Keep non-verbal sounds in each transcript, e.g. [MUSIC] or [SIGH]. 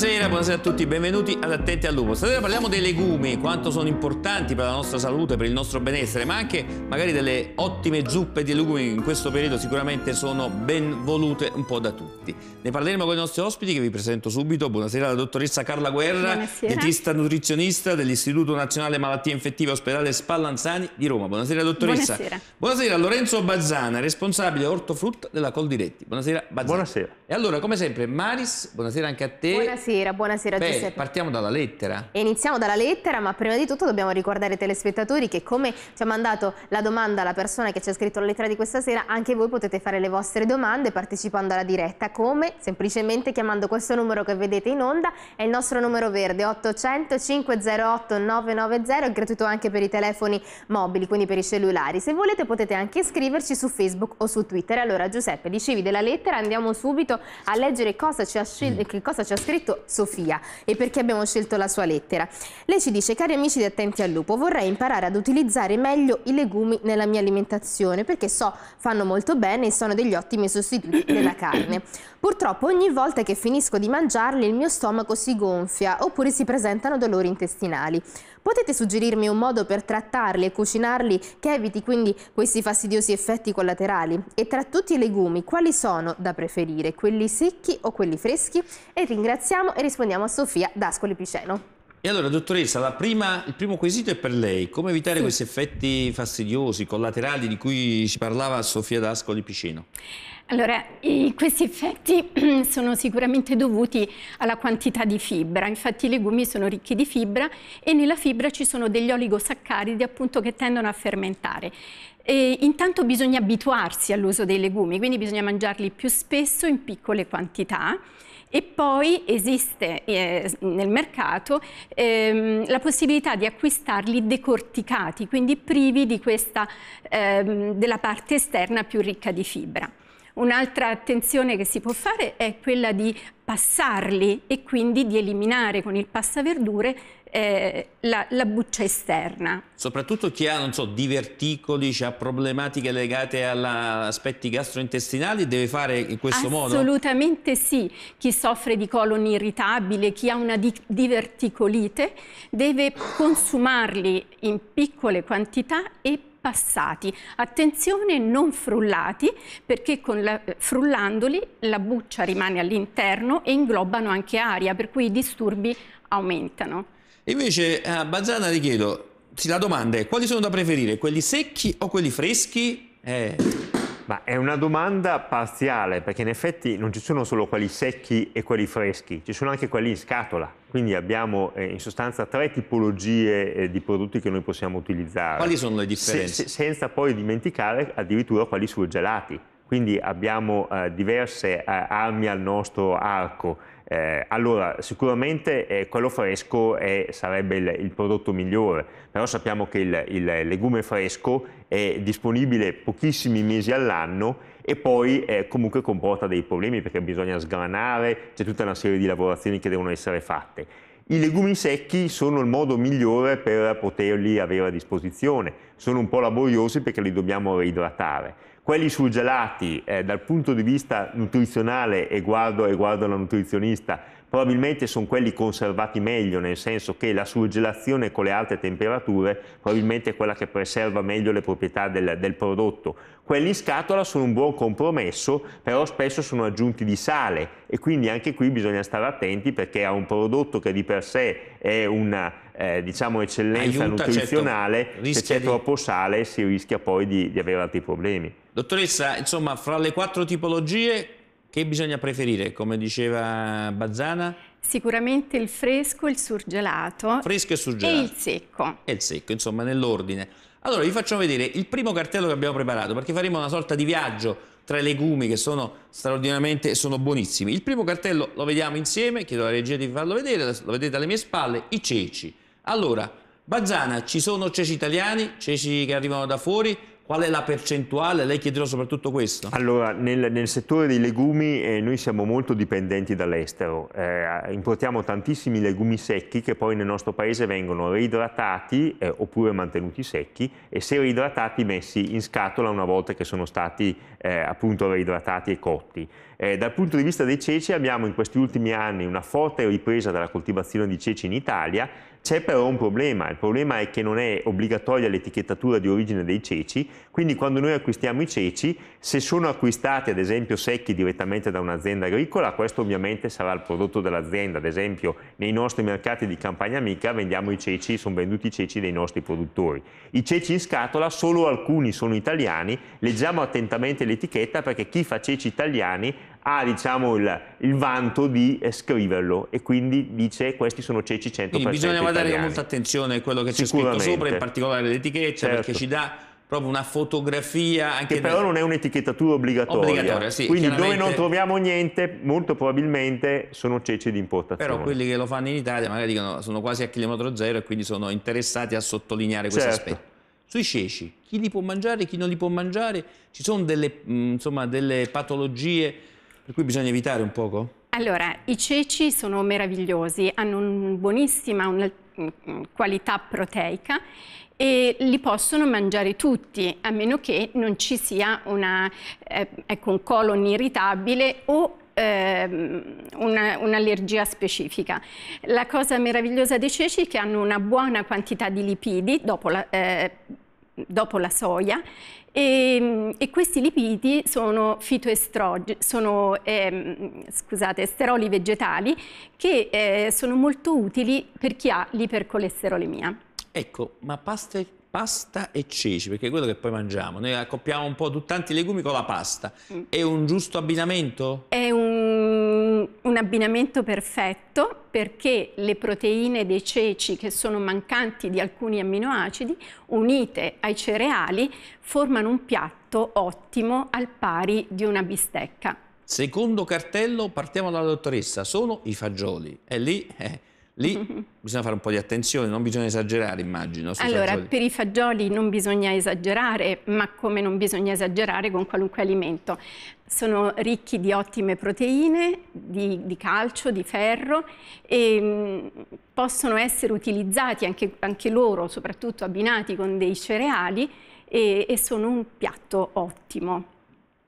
see. buonasera a tutti, benvenuti ad Attenti al Lupo. Stasera parliamo dei legumi, quanto sono importanti per la nostra salute, per il nostro benessere, ma anche magari delle ottime zuppe di legumi che in questo periodo sicuramente sono ben volute un po' da tutti. Ne parleremo con i nostri ospiti che vi presento subito. Buonasera alla dottoressa Carla Guerra, buonasera. dietista nutrizionista dell'Istituto Nazionale Malattie Infettive Ospedale Spallanzani di Roma. Buonasera dottoressa. Buonasera. Buonasera a Lorenzo Bazzana, responsabile ortofrutta della Coldiretti. Buonasera Bazzana. Buonasera. E allora, come sempre, Maris, buonasera anche a te. Buonasera, Buonasera Beh, Giuseppe. Partiamo dalla lettera. iniziamo dalla lettera, ma prima di tutto dobbiamo ricordare ai telespettatori che come ci ha mandato la domanda la persona che ci ha scritto la lettera di questa sera, anche voi potete fare le vostre domande partecipando alla diretta. Come? Semplicemente chiamando questo numero che vedete in onda, è il nostro numero verde 800 508 990, è gratuito anche per i telefoni mobili, quindi per i cellulari. Se volete potete anche iscriverci su Facebook o su Twitter. Allora Giuseppe, dicevi della lettera, andiamo subito a leggere cosa ci ha, cosa ci ha scritto Sofia Sofia e perché abbiamo scelto la sua lettera. Lei ci dice, cari amici di Attenti al Lupo, vorrei imparare ad utilizzare meglio i legumi nella mia alimentazione perché so fanno molto bene e sono degli ottimi sostituti della carne. Purtroppo ogni volta che finisco di mangiarli il mio stomaco si gonfia oppure si presentano dolori intestinali. Potete suggerirmi un modo per trattarli e cucinarli che eviti quindi questi fastidiosi effetti collaterali? E tra tutti i legumi, quali sono da preferire? Quelli secchi o quelli freschi? E ringraziamo e rispondiamo a Sofia D'Ascoli Piceno. E allora, dottoressa, prima, il primo quesito è per lei. Come evitare sì. questi effetti fastidiosi, collaterali di cui ci parlava Sofia D'Ascoli Piceno? Allora, questi effetti [CLEARS THROAT] sono sicuramente dovuti alla quantità di fibra, infatti i legumi sono ricchi di fibra e nella fibra ci sono degli oligosaccaridi appunto che tendono a fermentare. E intanto bisogna abituarsi all'uso dei legumi, quindi bisogna mangiarli più spesso in piccole quantità e poi esiste eh, nel mercato ehm, la possibilità di acquistarli decorticati, quindi privi questa, ehm, della parte esterna più ricca di fibra. Un'altra attenzione che si può fare è quella di passarli e quindi di eliminare con il passaverdure eh, la, la, buccia esterna. Soprattutto chi ha, so, diverticoli, cioè ha problematiche legate agli aspetti gastrointestinali, deve fare in questo modo? Assolutamente sì. Chi soffre di colon irritabile, chi ha una di diverticolite, deve consumarli in piccole quantità e passati. Attenzione, non frullati, perché la, eh, frullandoli la buccia rimane all'interno e inglobano anche aria, per cui i disturbi aumentano. Invece a eh, Bazzana ti chiedo, la domanda è quali sono da preferire, quelli secchi o quelli freschi? Eh... Ma è una domanda parziale, perché in effetti non ci sono solo quelli secchi e quelli freschi, ci sono anche quelli in scatola. Quindi abbiamo eh, in sostanza tre tipologie eh, di prodotti che noi possiamo utilizzare. Quali sono le differenze? Se, se, senza poi dimenticare addirittura quelli surgelati. Quindi abbiamo eh, diverse eh, armi al nostro arco eh, allora, sicuramente eh, quello fresco è, sarebbe il, il, prodotto migliore, però sappiamo che il, il legume fresco è disponibile pochissimi mesi all'anno e poi eh, comunque comporta dei problemi perché bisogna sgranare, c'è tutta una serie di lavorazioni che devono essere fatte. I legumi secchi sono il modo migliore per poterli avere a disposizione, sono un po' laboriosi perché li dobbiamo reidratare quelli sui gelati eh, dal punto di vista nutrizionale e guardo, e guardo la nutrizionista probabilmente sono quelli conservati meglio nel senso che la surgelazione con le alte temperature probabilmente è quella che preserva meglio le proprietà del, del prodotto quelli in scatola sono un buon compromesso però spesso sono aggiunti di sale e quindi anche qui bisogna stare attenti perché a un prodotto che di per sé è una eh, diciamo eccellenza Aiuta, certo. nutrizionale certo. se c'è di... troppo sale si rischia poi di, di avere altri problemi Dottoressa, insomma, fra le quattro tipologie che bisogna preferire, come diceva Bazzana? Sicuramente il fresco, il surgelato. Fresco e surgelato. E il secco. E il secco, insomma, nell'ordine. Allora, vi faccio vedere il primo cartello che abbiamo preparato, perché faremo una sorta di viaggio tra i legumi che sono straordinariamente sono buonissimi. Il primo cartello lo vediamo insieme, chiedo alla regia di farlo vedere, lo vedete alle mie spalle, i ceci. Allora, Bazzana, ci sono ceci italiani, ceci che arrivano da fuori, Qual è la percentuale? Lei chiedeva soprattutto questo. Allora, nel, nel settore dei legumi eh, noi siamo molto dipendenti dall'estero. Eh, importiamo tantissimi legumi secchi che poi nel nostro paese vengono reidratati eh, oppure mantenuti secchi e se reidratati messi in scatola una volta che sono stati eh, appunto reidratati e cotti. Eh, dal punto di vista dei ceci abbiamo in questi ultimi anni una forte ripresa della coltivazione di ceci in Italia c'è però un problema, il problema è che non è obbligatoria l'etichettatura di origine dei ceci, quindi quando noi acquistiamo i ceci, se sono acquistati ad esempio secchi direttamente da un'azienda agricola, questo ovviamente sarà il prodotto dell'azienda, ad esempio nei nostri mercati di campagna amica vendiamo i ceci, sono venduti i ceci dei nostri produttori. I ceci in scatola, solo alcuni sono italiani, leggiamo attentamente l'etichetta perché chi fa ceci italiani ha diciamo, il, il, vanto di eh, scriverlo e quindi dice questi sono ceci 100% quindi bisogna italiani. dare molta attenzione a quello che c'è scritto sopra in particolare l'etichetta certo. perché ci dà proprio una fotografia anche che però nel... non è un'etichettatura obbligatoria, obbligatoria sì, quindi dove non troviamo niente molto probabilmente sono ceci di importazione però quelli che lo fanno in Italia magari dicono sono quasi a chilometro zero e quindi sono interessati a sottolineare questo certo. aspetto sui ceci chi li può mangiare chi non li può mangiare ci sono delle, mh, insomma, delle patologie per cui bisogna evitare un poco? Allora, i ceci sono meravigliosi, hanno una buonissima una qualità proteica e li possono mangiare tutti, a meno che non ci sia una, eh, ecco, un colon irritabile o ehm, un'allergia un specifica. La cosa meravigliosa dei ceci è che hanno una buona quantità di lipidi dopo la, eh, dopo la soia e, ehm, e questi lipidi sono, fitoestrogeni, sono eh, scusate, steroli vegetali che eh, sono molto utili per chi ha l'ipercolesterolemia. Ecco, ma pasta e pasta e ceci, perché è quello che poi mangiamo. Noi accoppiamo un po' tanti legumi con la pasta. Mm. È un giusto abbinamento? È un un, abbinamento perfetto perché le proteine dei ceci che sono mancanti di alcuni amminoacidi unite ai cereali formano un piatto ottimo al pari di una bistecca. Secondo cartello partiamo dalla dottoressa, sono i fagioli. E lì eh, Lì [LAUGHS] bisogna fare un po' di attenzione, non bisogna esagerare, immagino. Allora, fagioli. per i fagioli non bisogna esagerare, ma come non bisogna esagerare con qualunque alimento. Sono ricchi di ottime proteine, di, di calcio, di ferro e mm, possono essere utilizzati anche, anche, loro, soprattutto abbinati con dei cereali e, e sono un piatto ottimo.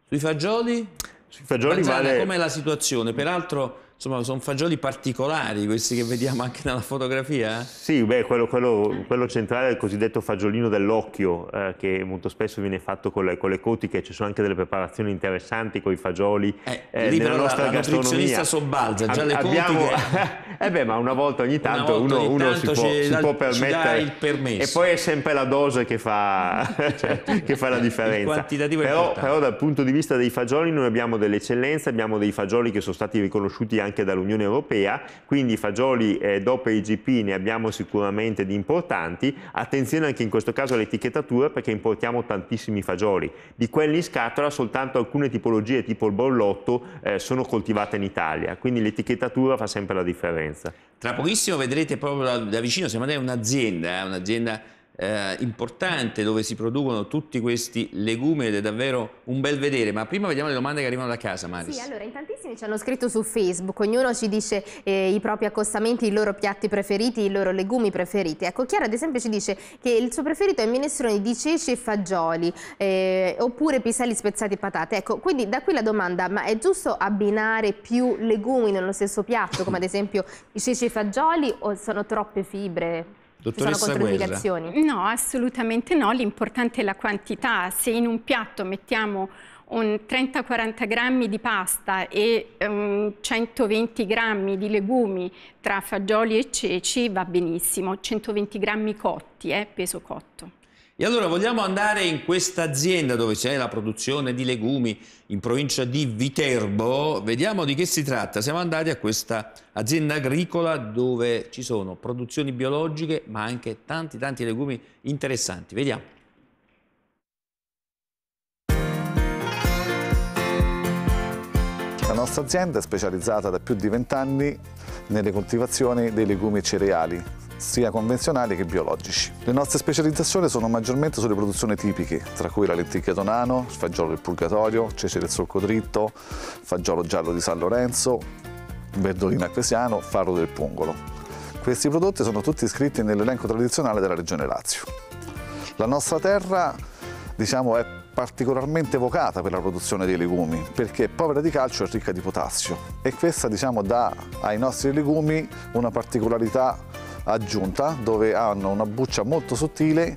Sui fagioli? Sui fagioli Manzana, vale... Com'è la situazione? Peraltro Insomma, sono fagioli particolari questi che vediamo anche nella fotografia? Eh? Sì, beh, quello, quello, quello centrale è il cosiddetto fagiolino dell'occhio, eh, che molto spesso viene fatto con le, con le, cotiche, ci sono anche delle preparazioni interessanti con i fagioli eh, eh, nella nostra la, la gastronomia. sobbalza, già le Abbiamo... cotiche... [LAUGHS] eh beh, ma una volta ogni tanto volta uno, ogni uno tanto si, può, si dà, può, permettere... E poi è sempre la dose che fa, cioè, [LAUGHS] [LAUGHS] che fa la differenza. Però, però dal punto di vista dei fagioli noi abbiamo delle eccellenze, abbiamo dei fagioli che sono stati riconosciuti anche anche dall'Unione Europea, quindi fagioli eh, DOP e IGP ne abbiamo sicuramente di importanti, attenzione anche in questo caso all'etichettatura perché importiamo tantissimi fagioli, di quelli in scatola soltanto alcune tipologie tipo il bollotto eh, sono coltivate in Italia, quindi l'etichettatura fa sempre la differenza. Tra pochissimo vedrete proprio da, da vicino, siamo è un'azienda, eh, un'azienda eh, importante dove si producono tutti questi legumi ed è davvero un bel vedere. Ma prima vediamo le domande che arrivano da casa, Maris. Sì, allora intanto tantissimi ci hanno scritto su Facebook, ognuno ci dice eh, i propri accostamenti, i loro piatti preferiti, i loro legumi preferiti. Ecco, Chiara ad esempio ci dice che il suo preferito è minestrone di ceci e fagioli, eh, oppure piselli spezzati e patate. Ecco, quindi da qui la domanda, ma è giusto abbinare più legumi nello stesso piatto, come ad esempio i ceci e i fagioli, o sono troppe fibre? Dottoressa Guerra. No, assolutamente no, l'importante è la quantità. Se in un piatto mettiamo un 30-40 grammi di pasta e um, 120 grammi di legumi tra fagioli e ceci va benissimo, 120 grammi cotti, eh, peso cotto. E allora vogliamo andare in questa azienda dove c'è la produzione di legumi in provincia di Viterbo, vediamo di che si tratta. Siamo andati a questa azienda agricola dove ci sono produzioni biologiche ma anche tanti tanti legumi interessanti. Vediamo. nostra azienda è specializzata da più di vent'anni nelle coltivazioni dei legumi e cereali, sia convenzionali che biologici. Le nostre specializzazioni sono maggiormente sulle produzioni tipiche, tra cui la lenticchia tonano, il fagiolo del Purgatorio, cece del solco dritto, fagiolo giallo di San Lorenzo, verdolino acquesiano, farro del Pungolo. Questi prodotti sono tutti iscritti nell'elenco tradizionale della Regione Lazio. La nostra terra diciamo, è particolarmente evocata per la produzione dei legumi perché è povera di calcio e ricca di potassio e questa diciamo dà ai nostri legumi una particolarità aggiunta dove hanno una buccia molto sottile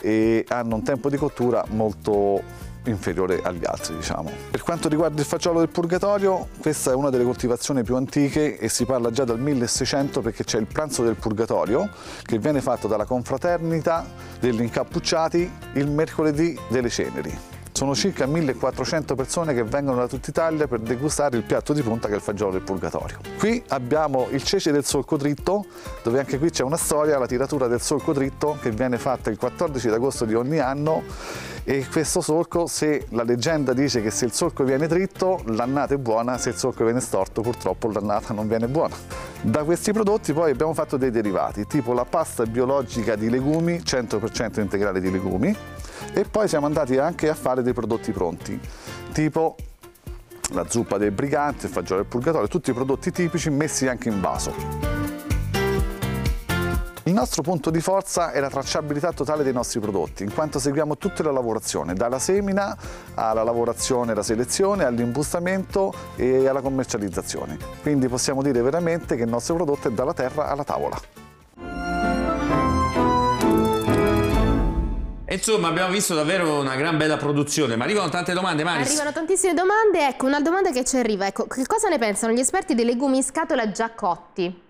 e hanno un tempo di cottura molto inferiore agli altri. Diciamo. Per quanto riguarda il fagiolo del Purgatorio, questa è una delle coltivazioni più antiche e si parla già dal 1600 perché c'è il pranzo del Purgatorio che viene fatto dalla confraternita degli incappucciati il mercoledì delle ceneri. Sono circa 1400 persone che vengono da tutta Italia per degustare il piatto di punta che è il fagiolo del Purgatorio. Qui abbiamo il cece del solco dritto, dove anche qui c'è una storia, la tiratura del solco dritto che viene fatta il 14 agosto di ogni anno e questo solco se la leggenda dice che se il solco viene dritto l'annata è buona, se il solco viene storto purtroppo l'annata non viene buona. Da questi prodotti poi abbiamo fatto dei derivati, tipo la pasta biologica di legumi, 100% integrale di legumi, e poi siamo andati anche a fare dei prodotti pronti, tipo la zuppa del brigante, il fagiolo del purgatorio, tutti i prodotti tipici messi anche in vaso. Il nostro punto di forza è la tracciabilità totale dei nostri prodotti, in quanto seguiamo tutta la lavorazione, dalla semina alla lavorazione, alla selezione, all'imbustamento e alla commercializzazione. Quindi possiamo dire veramente che il nostro prodotto è dalla terra alla tavola. Insomma, abbiamo visto davvero una gran bella produzione, ma arrivano tante domande, Maris. Arrivano tantissime domande, ecco, una domanda che ci arriva, ecco, che cosa ne pensano gli esperti dei legumi in scatola già cotti?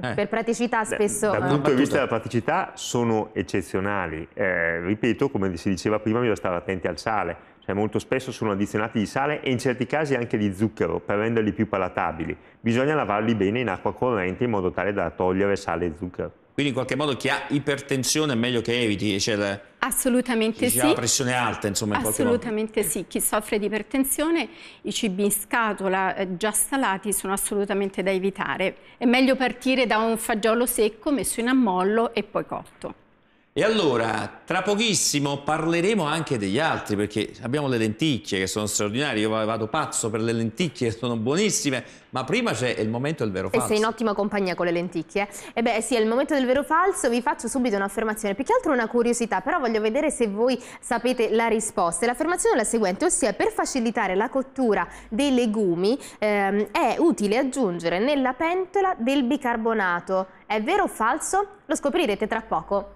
Eh. per praticità spesso... Dal eh. punto di vista della praticità sono eccezionali. Eh, ripeto, come si diceva prima, bisogna stare attenti al sale. Cioè, molto spesso sono addizionati di sale e in certi casi anche di zucchero per renderli più palatabili. Bisogna lavarli bene in acqua corrente in modo tale da togliere sale e zucchero. Quindi in qualche modo chi ha ipertensione è meglio che eviti, cioè le, Assolutamente chi sì. ha pressione alta, insomma, in qualche modo. Assolutamente sì. Chi soffre di ipertensione, i cibi in scatola eh, già salati sono assolutamente da evitare. È meglio partire da un fagiolo secco messo in ammollo e poi cotto. E allora, tra pochissimo parleremo anche degli altri, perché abbiamo le lenticchie che sono straordinarie, io vado pazzo per le lenticchie sono buonissime, ma prima c'è il momento del vero falso. E sei in ottima compagnia con le lenticchie. E beh sì, è il momento del vero falso, vi faccio subito un'affermazione, più che altro una curiosità, però voglio vedere se voi sapete la risposta. L'affermazione è la seguente, ossia per facilitare la cottura dei legumi ehm, è utile aggiungere nella pentola del bicarbonato. È vero o falso? Lo scoprirete tra poco.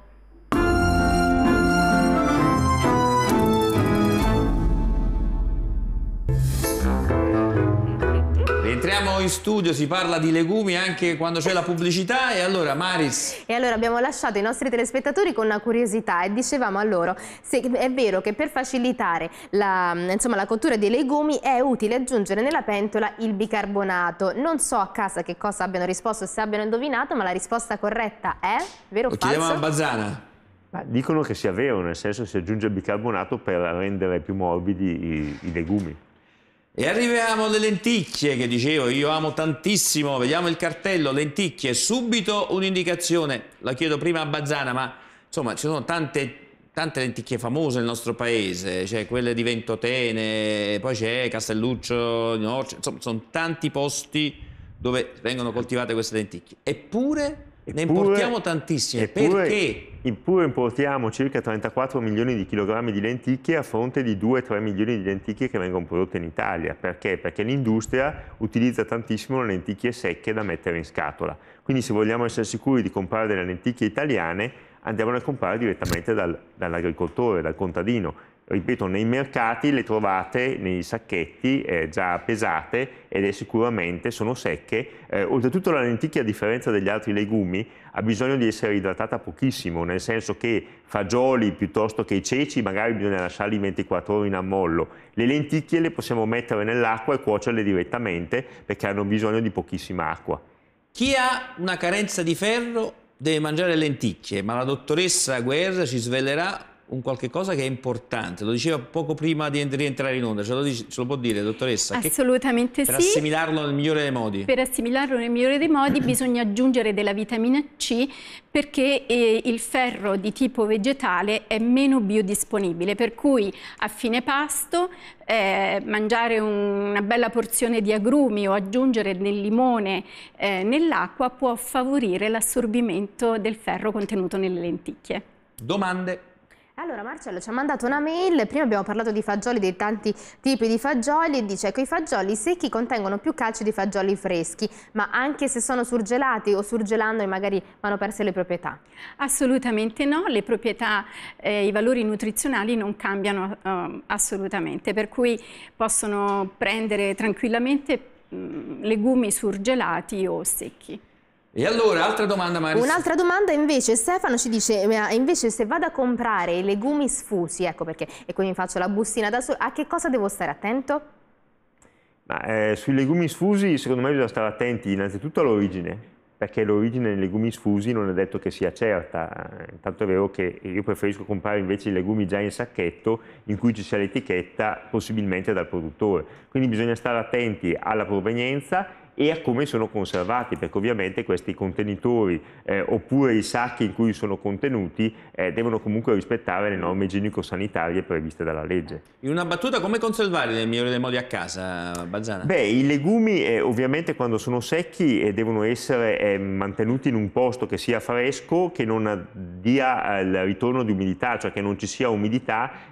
Torniamo in studio, si parla di legumi anche quando c'è la pubblicità e allora Maris... E allora abbiamo lasciato i nostri telespettatori con una curiosità e dicevamo a loro se è vero che per facilitare la, insomma, la cottura dei legumi è utile aggiungere nella pentola il bicarbonato. Non so a casa che cosa abbiano risposto se abbiano indovinato ma la risposta corretta è vero o falso? Chiediamo a Bazzana. Ma dicono che sia vero, nel senso che si aggiunge il bicarbonato per rendere più morbidi i, i legumi. E arriviamo alle lenticchie che dicevo, io amo tantissimo, vediamo il cartello, lenticchie, subito un'indicazione, la chiedo prima a Bazzana, ma insomma ci sono tante, tante lenticchie famose nel nostro paese, cioè quelle di Ventotene, poi c'è Castelluccio, Norcia, insomma sono tanti posti dove vengono coltivate queste lenticchie, eppure Eppure, ne importiamo tantissime, eppure, perché? Eppure importiamo circa 34 milioni di chilogrammi di lenticchie a fronte di 2-3 milioni di lenticchie che vengono prodotte in Italia. Perché? Perché l'industria utilizza tantissimo le lenticchie secche da mettere in scatola. Quindi se vogliamo essere sicuri di comprare delle lenticchie italiane, andiamole a comprare direttamente dal, dall'agricoltore, dal contadino ripeto, nei mercati le trovate nei sacchetti eh, già pesate ed è sicuramente sono secche. Eh, oltretutto la lenticchia, a differenza degli altri legumi, ha bisogno di essere idratata pochissimo, nel senso che fagioli piuttosto che i ceci magari bisogna lasciarli 24 ore in ammollo. Le lenticchie le possiamo mettere nell'acqua e cuocerle direttamente perché hanno bisogno di pochissima acqua. Chi ha una carenza di ferro deve mangiare lenticchie, ma la dottoressa Guerra ci svelerà un qualche cosa che è importante. Lo diceva poco prima di rientrare in onda, ce lo, dice, ce lo può dire, dottoressa? Assolutamente che, per sì. Per assimilarlo nel migliore dei modi. Per assimilarlo nel migliore dei modi [CLEARS THROAT] bisogna aggiungere della vitamina C perché eh, il ferro di tipo vegetale è meno biodisponibile, per cui a fine pasto eh, mangiare un, una bella porzione di agrumi o aggiungere nel limone eh, nell'acqua può favorire l'assorbimento del ferro contenuto nelle lenticchie. Domande? Allora Marcello ci ha mandato una mail, prima abbiamo parlato di fagioli, dei tanti tipi di fagioli e dice che i fagioli secchi contengono più calcio di fagioli freschi, ma anche se sono surgelati o surgelando magari vanno perse le proprietà. Assolutamente no, le proprietà, eh, i valori nutrizionali non cambiano eh, assolutamente, per cui possono prendere tranquillamente mh, mm, legumi surgelati o secchi. E allora, altra domanda Maris. Un'altra domanda invece, Stefano ci dice, invece se vado a comprare i legumi sfusi, ecco perché, e quindi faccio la bustina da solo, a che cosa devo stare attento? Ma, eh, sui legumi sfusi secondo me bisogna stare attenti innanzitutto all'origine, perché l'origine dei legumi sfusi non è detto che sia certa, tanto è vero che io preferisco comprare invece i legumi già in sacchetto in cui ci sia l'etichetta possibilmente dal produttore, quindi bisogna stare attenti alla provenienza e a come sono conservati, perché ovviamente questi contenitori eh, oppure i sacchi in cui sono contenuti eh, devono comunque rispettare le norme igienico-sanitarie previste dalla legge. In una battuta, come conservare nel migliore dei modi a casa, Bazzana? Beh, i legumi eh, ovviamente quando sono secchi eh, devono essere eh, mantenuti in un posto che sia fresco, che non dia eh, il ritorno di umidità, cioè che non ci sia umidità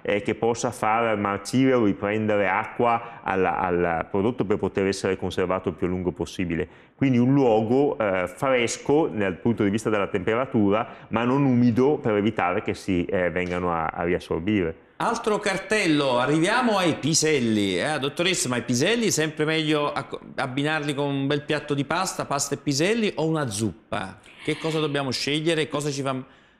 che possa far marcire o riprendere acqua al, al prodotto per poter essere conservato il più a lungo possibile. Quindi un luogo eh, fresco dal punto di vista della temperatura, ma non umido per evitare che si eh, vengano a, a riassorbire. Altro cartello, arriviamo ai piselli. Eh, dottoressa, ma i piselli sempre meglio abbinarli con un bel piatto di pasta, pasta e piselli o una zuppa? Che cosa dobbiamo scegliere? Cosa ci fa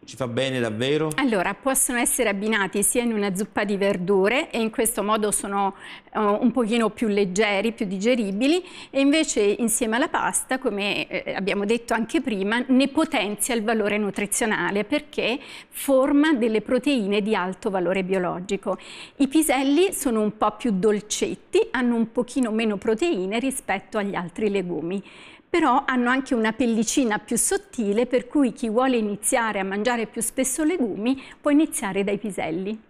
ci fa bene davvero? Allora, possono essere abbinati sia in una zuppa di verdure e in questo modo sono uh, un pochino più leggeri, più digeribili e invece insieme alla pasta, come eh, abbiamo detto anche prima, ne potenzia il valore nutrizionale perché forma delle proteine di alto valore biologico. I piselli sono un po' più dolcetti, hanno un pochino meno proteine rispetto agli altri legumi però hanno anche una pellicina più sottile per cui chi vuole iniziare a mangiare più spesso legumi può iniziare dai piselli.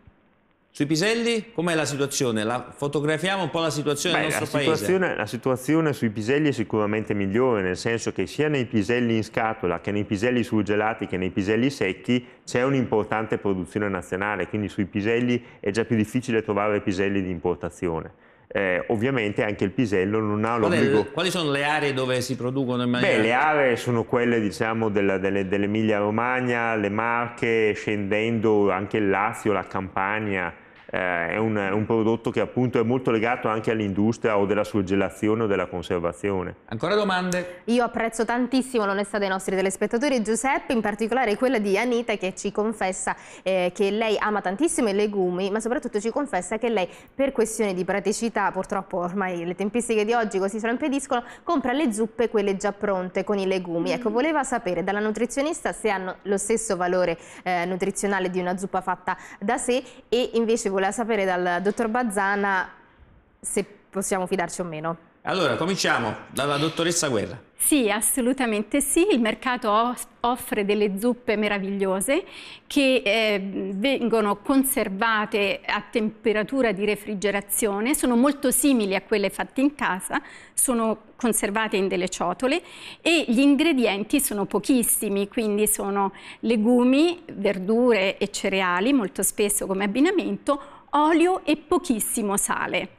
Sui piselli com'è la situazione? La fotografiamo un po' la situazione Beh, del nostro la situazione, paese. La situazione sui piselli è sicuramente migliore, nel senso che sia nei piselli in scatola, che nei piselli surgelati, che nei piselli secchi, c'è un'importante produzione nazionale, quindi sui piselli è già più difficile trovare piselli di importazione eh, ovviamente anche il pisello non ha l'obbligo. Qual quali sono le aree dove si producono in maniera? Beh, le aree sono quelle diciamo, dell'Emilia Romagna, le Marche, scendendo anche il Lazio, la Campania, eh, è, un, è, un, prodotto che appunto è molto legato anche all'industria o della surgelazione o della conservazione. Ancora domande? Io apprezzo tantissimo l'onestà dei nostri telespettatori, Giuseppe in particolare quella di Anita che ci confessa eh, che lei ama tantissimo i legumi ma soprattutto ci confessa che lei per questioni di praticità purtroppo ormai le tempistiche di oggi così se lo impediscono compra le zuppe quelle già pronte con i legumi. Ecco mm. voleva sapere dalla nutrizionista se hanno lo stesso valore eh, nutrizionale di una zuppa fatta da sé e invece voleva sapere dal dottor Bazzana se possiamo fidarci o meno. Allora, cominciamo dalla dottoressa Guerra. Sì, assolutamente sì, il mercato offre delle zuppe meravigliose che eh, vengono conservate a temperatura di refrigerazione, sono molto simili a quelle fatte in casa, sono conservate in delle ciotole e gli ingredienti sono pochissimi, quindi sono legumi, verdure e cereali, molto spesso come abbinamento, olio e pochissimo sale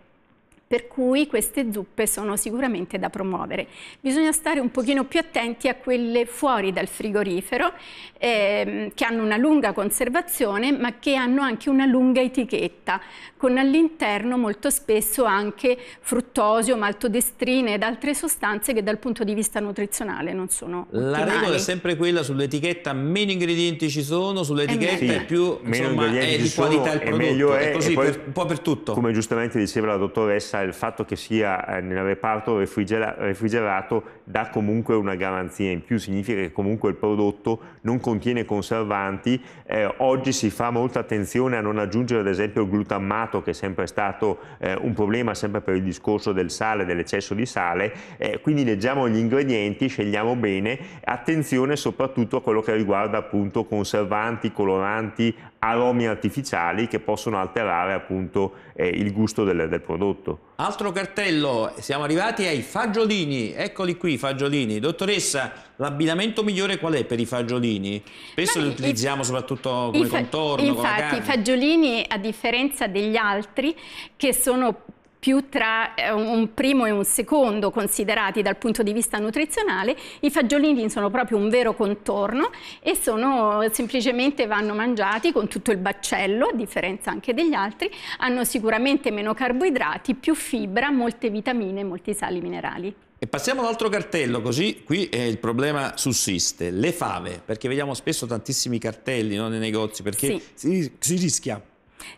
per cui queste zuppe sono sicuramente da promuovere. Bisogna stare un pochino più attenti a quelle fuori dal frigorifero, ehm, che hanno una lunga conservazione, ma che hanno anche una lunga etichetta, con all'interno molto spesso anche fruttosio, maltodestrine ed altre sostanze che dal punto di vista nutrizionale non sono La regola è sempre quella sull'etichetta, meno ingredienti ci sono, sull'etichetta eh, sì, più insomma, è di qualità il prodotto, è, è così per, un po' per tutto. Come giustamente diceva la dottoressa, sa, il fatto che sia eh, nel reparto refrigerato dà comunque una garanzia in più, significa che comunque il prodotto non contiene conservanti. Eh, oggi si fa molta attenzione a non aggiungere ad esempio il glutammato che è sempre stato eh, un problema sempre per il discorso del sale, dell'eccesso di sale, eh, quindi leggiamo gli ingredienti, scegliamo bene, attenzione soprattutto a quello che riguarda appunto conservanti, coloranti, aromi artificiali che possono alterare appunto eh, il gusto del, del, prodotto. Altro cartello, siamo arrivati ai fagiolini, eccoli qui i fagiolini. Dottoressa, l'abbinamento migliore qual è per i fagiolini? Spesso Ma li utilizziamo soprattutto come contorno, Infatti i fagiolini, a differenza degli altri, che sono più tra eh, un primo e un secondo considerati dal punto di vista nutrizionale, i fagiolini sono proprio un vero contorno e sono eh, semplicemente vanno mangiati con tutto il baccello, a differenza anche degli altri, hanno sicuramente meno carboidrati, più fibra, molte vitamine e molti sali minerali. E passiamo ad un altro cartello, così qui eh, il problema sussiste. Le fave, perché vediamo spesso tantissimi cartelli no, nei negozi, perché sì. si, si rischia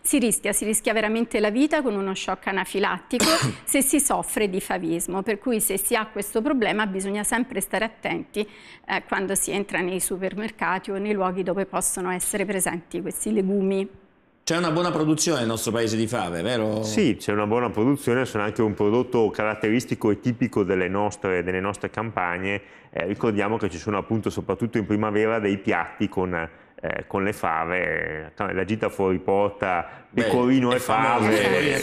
si rischia, si rischia veramente la vita con uno shock anafilattico [COUGHS] se si soffre di favismo, per cui se si ha questo problema bisogna sempre stare attenti eh, quando si entra nei supermercati o nei luoghi dove possono essere presenti questi legumi. C'è una buona produzione nel nostro paese di fave, vero? Sì, c'è una buona produzione, sono anche un prodotto caratteristico e tipico delle nostre, delle nostre campagne. Eh, ricordiamo che ci sono appunto soprattutto in primavera dei piatti con eh, con le fave, la gita fuori porta, pecorino e fave.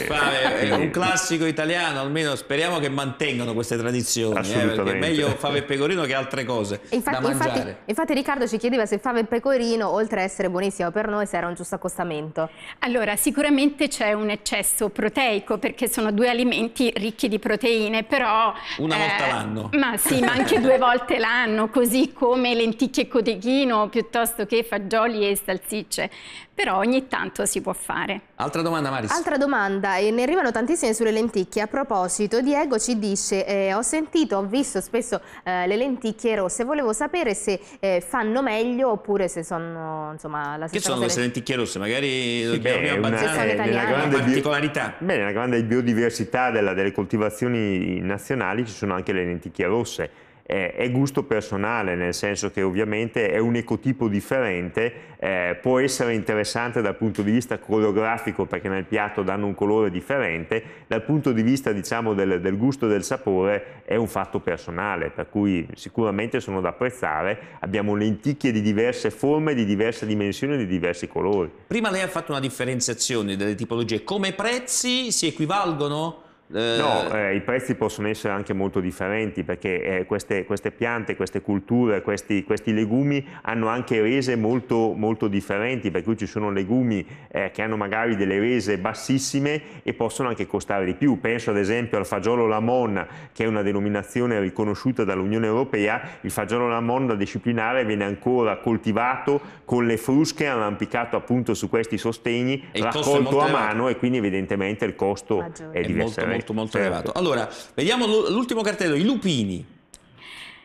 fave. È un classico italiano, almeno speriamo che mantengano queste tradizioni, eh, perché è meglio fave e pecorino che altre cose infatti, infatti, infatti, Riccardo ci chiedeva se fave e pecorino, oltre a essere buonissimo per noi, se era un giusto accostamento. Allora, sicuramente c'è un eccesso proteico, perché sono due alimenti ricchi di proteine, però... Una eh, volta l'anno. Ma sì, ma anche due volte l'anno, così come lenticchie e codeghino, piuttosto che fagioli fagioli e salsicce, però ogni tanto si può fare. Altra domanda Maris. Altra domanda, e ne arrivano tantissime sulle lenticchie. A proposito, Diego ci dice, eh, ho sentito, ho visto spesso eh, le lenticchie rosse, volevo sapere se eh, fanno meglio oppure se sono insomma la stessa Che sono queste lenticchie rosse? Magari dobbiamo beh, nella grande una particolarità. Beh, nella grande biodiversità della, delle coltivazioni nazionali ci sono anche le lenticchie rosse eh, è gusto personale, nel senso che ovviamente è un ecotipo differente, eh, può essere interessante dal punto di vista coreografico perché nel piatto danno un colore differente, dal punto di vista diciamo, del, del gusto e del sapore è un fatto personale, per cui sicuramente sono da apprezzare, abbiamo lenticchie di diverse forme, di diverse dimensioni, di diversi colori. Prima lei ha fatto una differenziazione delle tipologie, come prezzi si equivalgono? No, eh, eh, i prezzi possono essere anche molto differenti perché eh, queste, queste, piante, queste culture, questi, questi, legumi hanno anche rese molto, molto differenti, per cui ci sono legumi eh, che hanno magari delle rese bassissime e possono anche costare di più. Penso ad esempio al fagiolo Lamon, che è una denominazione riconosciuta dall'Unione Europea, il fagiolo Lamon da disciplinare viene ancora coltivato con le frusche arrampicato appunto su questi sostegni, raccolto a mano e quindi evidentemente il costo Maggiore. è diverso. È molto molto certo. elevato. Allora, vediamo l'ultimo cartello, i lupini.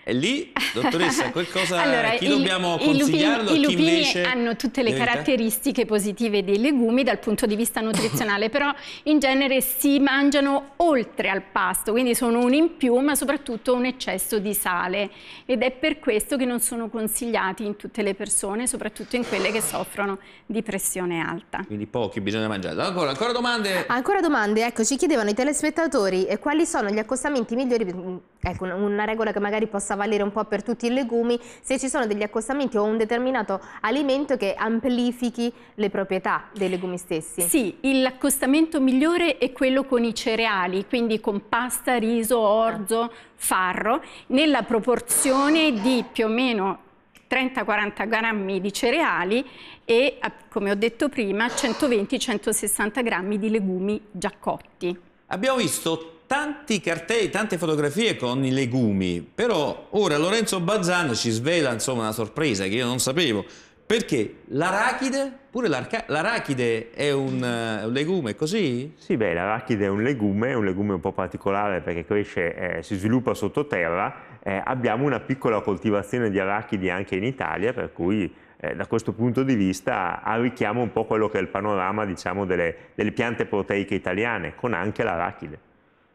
E lì, dottoressa, qualcosa [LAUGHS] allora, chi il, dobbiamo consigliarlo? I lupini, i lupini hanno tutte le caratteristiche positive dei legumi dal punto di vista nutrizionale, però in genere si mangiano oltre al pasto, quindi sono un in più, ma soprattutto un eccesso di sale ed è per questo che non sono consigliati in tutte le persone, soprattutto in quelle che soffrono di pressione alta. Quindi pochi bisogna mangiare. Ancora, ancora domande? Ancora domande, ecco, ci chiedevano i telespettatori eh, quali sono gli accostamenti migliori, mm, ecco, una regola che magari possa possa valere un po' per tutti i legumi se ci sono degli accostamenti o un determinato alimento che amplifichi le proprietà dei legumi stessi. Sì, l'accostamento migliore è quello con i cereali, quindi con pasta, riso, orzo, farro, nella proporzione di più o meno 30-40 grammi di cereali e, come ho detto prima, 120-160 grammi di legumi già cotti. Abbiamo visto tanti cartelli, tante fotografie con i legumi, però ora Lorenzo Bazzano ci svela insomma una sorpresa che io non sapevo, perché l'arachide, pure l'arachide è un, uh, un, legume, così? Sì, beh, l'arachide è un legume, è un legume un po' particolare perché cresce, eh, si sviluppa sottoterra. Eh, abbiamo una piccola coltivazione di arachidi anche in Italia, per cui eh, da questo punto di vista arricchiamo un po' quello che è il panorama diciamo, delle, delle piante proteiche italiane, con anche l'arachide.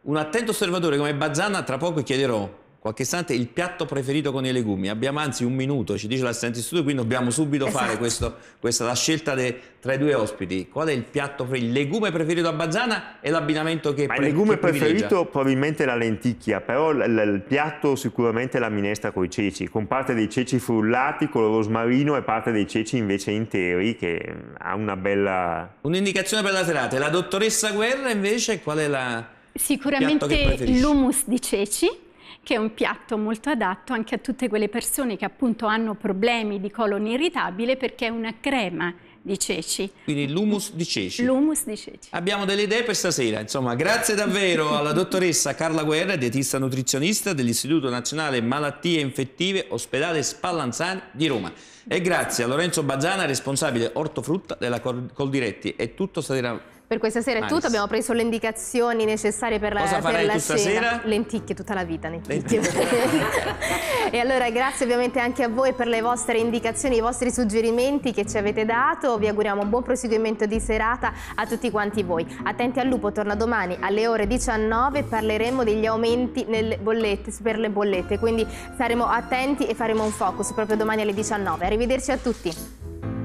Un attento osservatore come Bazzana tra poco chiederò qualche istante il piatto preferito con i legumi. Abbiamo anzi un minuto, ci dice l'assistente studio, quindi dobbiamo subito esatto. fare questo, questa la scelta de, tra i due ospiti. Qual è il piatto preferito? Il legume preferito a Bazzana e l'abbinamento che Ma pre- Il legume preferito probabilmente la lenticchia, però l- il piatto sicuramente la minestra con i ceci, con parte dei ceci frullati, con lo rosmarino e parte dei ceci invece interi, che mm, ha una bella... Un'indicazione per la serata. La dottoressa Guerra invece qual è la... Sicuramente l'humus di ceci che è un piatto molto adatto anche a tutte quelle persone che appunto hanno problemi di colon irritabile perché è una crema di ceci. Quindi l'humus di ceci. L'humus di ceci. Abbiamo delle idee per stasera, insomma, grazie davvero [LAUGHS] alla dottoressa Carla Guerra, dietista nutrizionista dell'Istituto Nazionale Malattie Infettive Ospedale Spallanzani di Roma. E grazie a Lorenzo Bazzana, responsabile ortofrutta della Coldiretti. È tutto stasera per questa sera è tutto, abbiamo preso le indicazioni necessarie per la, Cosa per la cena. Sera? Lenticchie tutta la vita, lenticchie. [LAUGHS] e allora grazie ovviamente anche a voi per le vostre indicazioni, i vostri suggerimenti che ci avete dato. Vi auguriamo un buon proseguimento di serata a tutti quanti voi. Attenti al lupo, torna domani alle ore 19 parleremo degli aumenti bollette, per le bollette, quindi saremo attenti e faremo un focus proprio domani alle 19. Arrivederci a tutti.